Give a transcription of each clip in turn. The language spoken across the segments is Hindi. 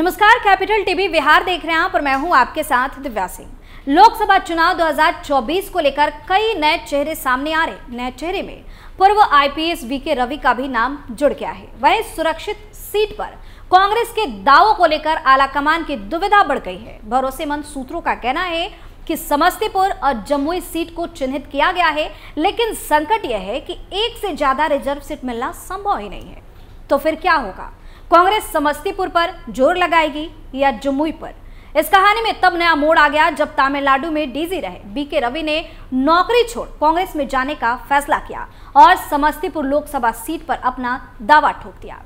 नमस्कार कैपिटल टीवी बिहार देख रहे हैं आप और मैं हूं आपके साथ दिव्या सिंह लोकसभा चुनाव 2024 को लेकर कई नए चेहरे सामने आ रहे नए चेहरे में पूर्व आईपीएस वी के रवि का भी नाम जुड़ गया है वहीं सुरक्षित सीट पर कांग्रेस के दावों को लेकर आलाकमान की दुविधा बढ़ गई है भरोसेमंद सूत्रों का कहना है कि समस्तीपुर और जमुई सीट को चिन्हित किया गया है लेकिन संकट यह है कि एक से ज्यादा रिजर्व सीट मिलना संभव ही नहीं है तो फिर क्या होगा कांग्रेस समस्तीपुर पर जोर लगाएगी या जमुई पर इस कहानी में तब नया मोड़ आ गया जब तमिलनाडु में डीजी रहे बीके रवि ने नौकरी छोड़ कांग्रेस में जाने का फैसला किया और समस्तीपुर लोकसभा सीट पर अपना दावा ठोक दिया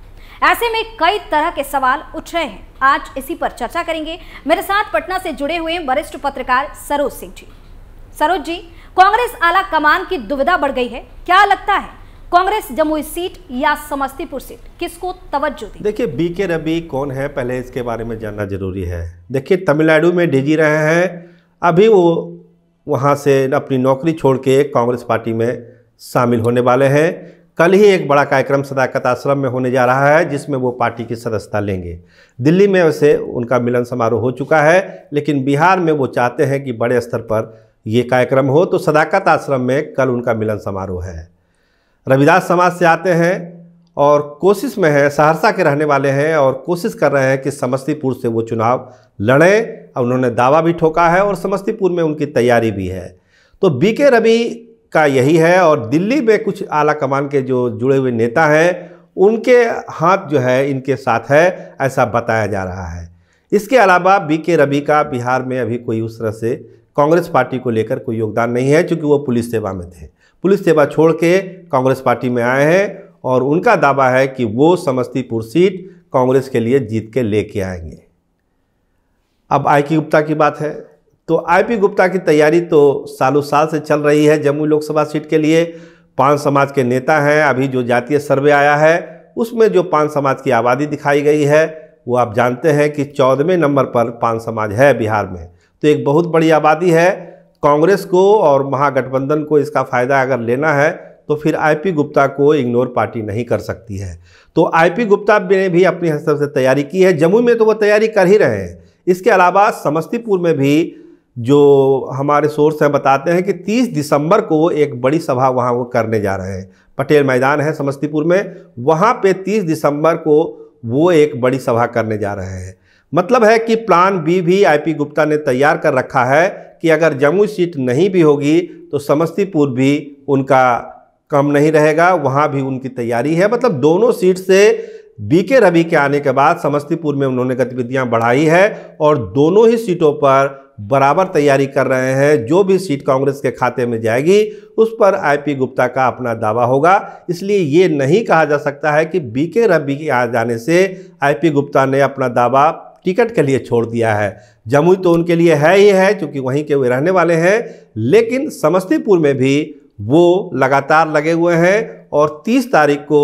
ऐसे में कई तरह के सवाल उठ रहे हैं आज इसी पर चर्चा करेंगे मेरे साथ पटना से जुड़े हुए वरिष्ठ पत्रकार सरोज सिंह जी सरोज जी कांग्रेस आला कमान की दुविधा बढ़ गई है क्या लगता है कांग्रेस जमुई सीट या समस्तीपुर सीट किसको तवज्जो दी देखिए बी के कौन है पहले इसके बारे में जानना जरूरी है देखिए तमिलनाडु में डीजी रहे हैं अभी वो वहाँ से अपनी नौकरी छोड़ के कांग्रेस पार्टी में शामिल होने वाले हैं कल ही एक बड़ा कार्यक्रम सदाकत आश्रम में होने जा रहा है जिसमें वो पार्टी की सदस्यता लेंगे दिल्ली में वैसे उनका मिलन समारोह हो चुका है लेकिन बिहार में वो चाहते हैं कि बड़े स्तर पर ये कार्यक्रम हो तो सदाकत आश्रम में कल उनका मिलन समारोह है रविदास समाज से आते हैं और कोशिश में हैं सहरसा के रहने वाले हैं और कोशिश कर रहे हैं कि समस्तीपुर से वो चुनाव लड़ें और उन्होंने दावा भी ठोका है और समस्तीपुर में उनकी तैयारी भी है तो बी के रवि का यही है और दिल्ली में कुछ आला कमान के जो जुड़े हुए नेता हैं उनके हाथ जो है इनके साथ है ऐसा बताया जा रहा है इसके अलावा बी के रवि का बिहार में अभी कोई उस तरह से कांग्रेस पार्टी को लेकर कोई योगदान नहीं है क्योंकि वो पुलिस सेवा में थे पुलिस सेवा छोड़ के कांग्रेस पार्टी में आए हैं और उनका दावा है कि वो समस्तीपुर सीट कांग्रेस के लिए जीत के लेके आएंगे अब आई पी गुप्ता की बात है तो आई पी गुप्ता की तैयारी तो सालों साल से चल रही है जम्मू लोकसभा सीट के लिए पान समाज के नेता हैं अभी जो जातीय सर्वे आया है उसमें जो पान समाज की आबादी दिखाई गई है वो आप जानते हैं कि चौदहवें नंबर पर पान समाज है बिहार में तो एक बहुत बड़ी आबादी है कांग्रेस को और महागठबंधन को इसका फ़ायदा अगर लेना है तो फिर आईपी गुप्ता को इग्नोर पार्टी नहीं कर सकती है तो आईपी गुप्ता ने भी अपनी हस्तर से तैयारी की है जम्मू में तो वो तैयारी कर ही रहे हैं इसके अलावा समस्तीपुर में भी जो हमारे सोर्स हैं बताते हैं कि 30 दिसंबर को एक बड़ी सभा वहाँ वो करने जा रहे हैं पटेल मैदान है समस्तीपुर में वहाँ पे 30 दिसंबर को वो एक बड़ी सभा करने जा रहे हैं मतलब है कि प्लान बी भी आईपी गुप्ता ने तैयार कर रखा है कि अगर जम्मू सीट नहीं भी होगी तो समस्तीपुर भी उनका कम नहीं रहेगा वहाँ भी उनकी तैयारी है मतलब दोनों सीट से बी के रवि के आने के बाद समस्तीपुर में उन्होंने गतिविधियाँ बढ़ाई है और दोनों ही सीटों पर बराबर तैयारी कर रहे हैं जो भी सीट कांग्रेस के खाते में जाएगी उस पर आईपी गुप्ता का अपना दावा होगा इसलिए ये नहीं कहा जा सकता है कि बी के रवि आ जाने से आईपी गुप्ता ने अपना दावा टिकट के लिए छोड़ दिया है जमुई तो उनके लिए है ही है क्योंकि वहीं के वे रहने वाले हैं लेकिन समस्तीपुर में भी वो लगातार लगे हुए हैं और 30 तारीख को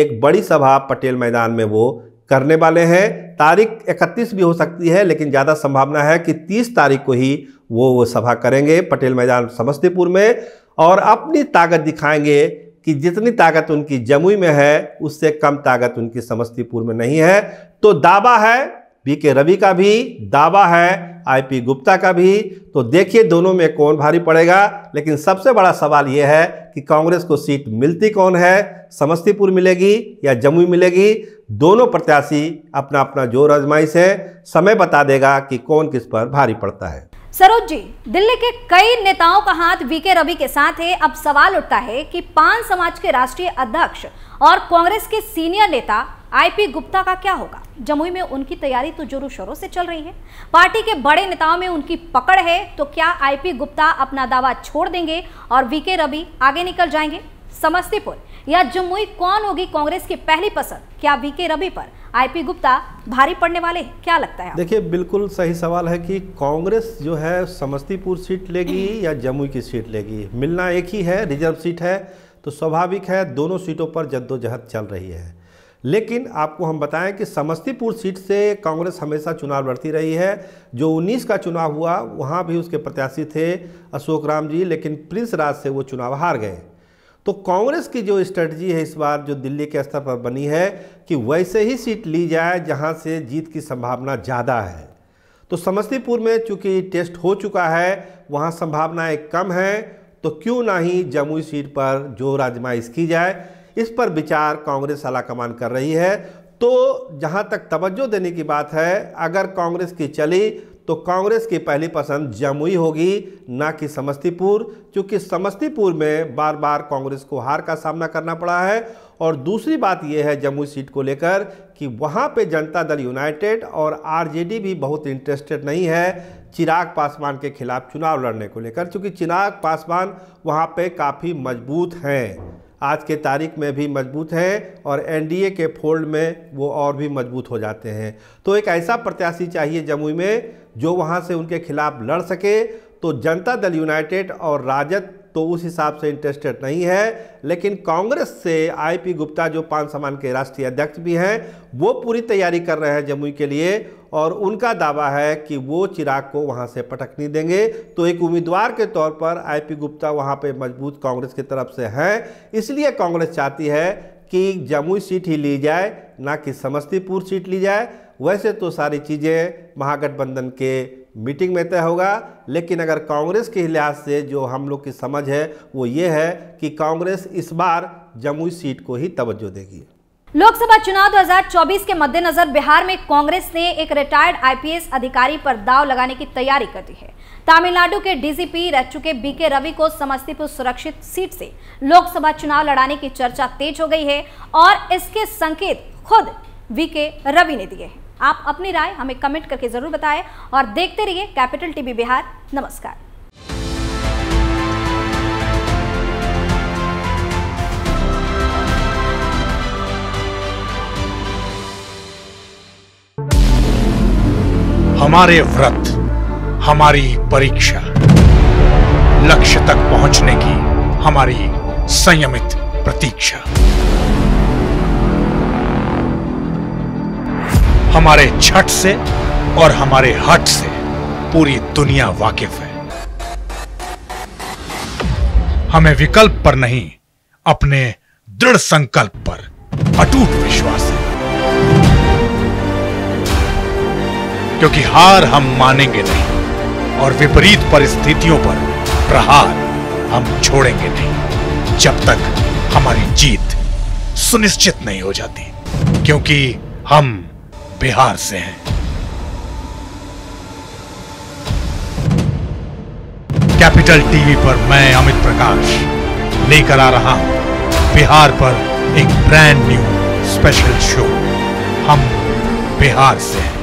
एक बड़ी सभा पटेल मैदान में वो करने वाले हैं तारीख 31 भी हो सकती है लेकिन ज़्यादा संभावना है कि 30 तारीख को ही वो वो सभा करेंगे पटेल मैदान समस्तीपुर में और अपनी ताकत दिखाएंगे कि जितनी ताकत उनकी जमुई में है उससे कम ताकत उनकी समस्तीपुर में नहीं है तो दावा है पी के रवि का भी दावा है आईपी गुप्ता का भी तो देखिए दोनों में कौन भारी पड़ेगा लेकिन सबसे बड़ा सवाल यह है कि कांग्रेस को सीट मिलती कौन है समस्तीपुर मिलेगी या जमुई मिलेगी दोनों प्रत्याशी अपना अपना जोर आजमाइश है समय बता देगा कि कौन किस पर भारी पड़ता है सरोज जी दिल्ली के कई नेताओं का हाथ वीके रवि के साथ है अब सवाल उठता है कि पान समाज के राष्ट्रीय अध्यक्ष और कांग्रेस के सीनियर नेता आईपी गुप्ता का क्या होगा जमुई में उनकी तैयारी तो जोरों शोरों से चल रही है पार्टी के बड़े नेताओं में उनकी पकड़ है तो क्या आईपी गुप्ता अपना दावा छोड़ देंगे और वीके रवि आगे निकल जाएंगे समस्तीपुर या जमुई कौन होगी कांग्रेस की पहली पसंद क्या वीके रवि पर आईपी गुप्ता भारी पड़ने वाले क्या लगता है देखिए बिल्कुल सही सवाल है कि कांग्रेस जो है समस्तीपुर सीट लेगी या जमुई की सीट लेगी मिलना एक ही है रिजर्व सीट है तो स्वाभाविक है दोनों सीटों पर जद्दोजहद चल रही है लेकिन आपको हम बताएं कि समस्तीपुर सीट से कांग्रेस हमेशा चुनाव लड़ती रही है जो 19 का चुनाव हुआ वहाँ भी उसके प्रत्याशी थे अशोक राम जी लेकिन प्रिंस राज से वो चुनाव हार गए तो कांग्रेस की जो स्ट्रेटजी है इस बार जो दिल्ली के स्तर पर बनी है कि वैसे ही सीट ली जाए जहां से जीत की संभावना ज़्यादा है तो समस्तीपुर में चूँकि टेस्ट हो चुका है वहाँ संभावनाएँ कम हैं तो क्यों ना ही जमुई सीट पर जो राजमाइश की जाए इस पर विचार कांग्रेस आलाकमान कर रही है तो जहाँ तक तवज्जो देने की बात है अगर कांग्रेस की चली तो कांग्रेस की पहली पसंद जमुई होगी ना कि समस्तीपुर क्योंकि समस्तीपुर में बार बार कांग्रेस को हार का सामना करना पड़ा है और दूसरी बात यह है जमुई सीट को लेकर कि वहाँ पे जनता दल यूनाइटेड और आरजेडी भी बहुत इंटरेस्टेड नहीं है चिराग पासवान के खिलाफ चुनाव लड़ने को लेकर क्योंकि चिराग पासवान वहाँ पर काफ़ी मजबूत हैं आज के तारीख में भी मजबूत हैं और एनडीए के फोल्ड में वो और भी मजबूत हो जाते हैं तो एक ऐसा प्रत्याशी चाहिए जमुई में जो वहाँ से उनके खिलाफ लड़ सके तो जनता दल यूनाइटेड और राजद तो उस हिसाब से इंटरेस्टेड नहीं है लेकिन कांग्रेस से आईपी गुप्ता जो पान समान के राष्ट्रीय अध्यक्ष भी हैं वो पूरी तैयारी कर रहे हैं जमुई के लिए और उनका दावा है कि वो चिराग को वहाँ से पटकनी देंगे तो एक उम्मीदवार के तौर पर आईपी गुप्ता वहाँ पे मजबूत कांग्रेस की तरफ से हैं इसलिए कांग्रेस चाहती है कि जमुई सीट ही ली जाए ना कि समस्तीपुर सीट ली जाए वैसे तो सारी चीज़ें महागठबंधन के मीटिंग में तय होगा लेकिन अगर कांग्रेस के लिहाज से जो हम लोग की समझ है वो ये है कि कांग्रेस इस बार जमुई सीट को ही तवज्जो देगी लोकसभा चुनाव 2024 के मद्देनजर बिहार में कांग्रेस ने एक रिटायर्ड आईपीएस अधिकारी पर दाव लगाने की तैयारी कर दी है तमिलनाडु के डीजीपी रह चुके बीके रवि को समस्तीपुर सुरक्षित सीट से लोकसभा चुनाव लड़ाने की चर्चा तेज हो गई है और इसके संकेत खुद वीके रवि ने दिए हैं आप अपनी राय हमें कमेंट करके ज़रूर बताएं और देखते रहिए कैपिटल टीवी बिहार नमस्कार हमारे व्रत हमारी परीक्षा लक्ष्य तक पहुंचने की हमारी संयमित प्रतीक्षा हमारे छठ से और हमारे हट से पूरी दुनिया वाकिफ है हमें विकल्प पर नहीं अपने दृढ़ संकल्प पर अटूट विश्वास है क्योंकि हार हम मानेंगे नहीं और विपरीत परिस्थितियों पर प्रहार हम छोड़ेंगे नहीं जब तक हमारी जीत सुनिश्चित नहीं हो जाती क्योंकि हम बिहार से हैं कैपिटल टीवी पर मैं अमित प्रकाश लेकर आ रहा हूं बिहार पर एक ब्रांड न्यू स्पेशल शो हम बिहार से हैं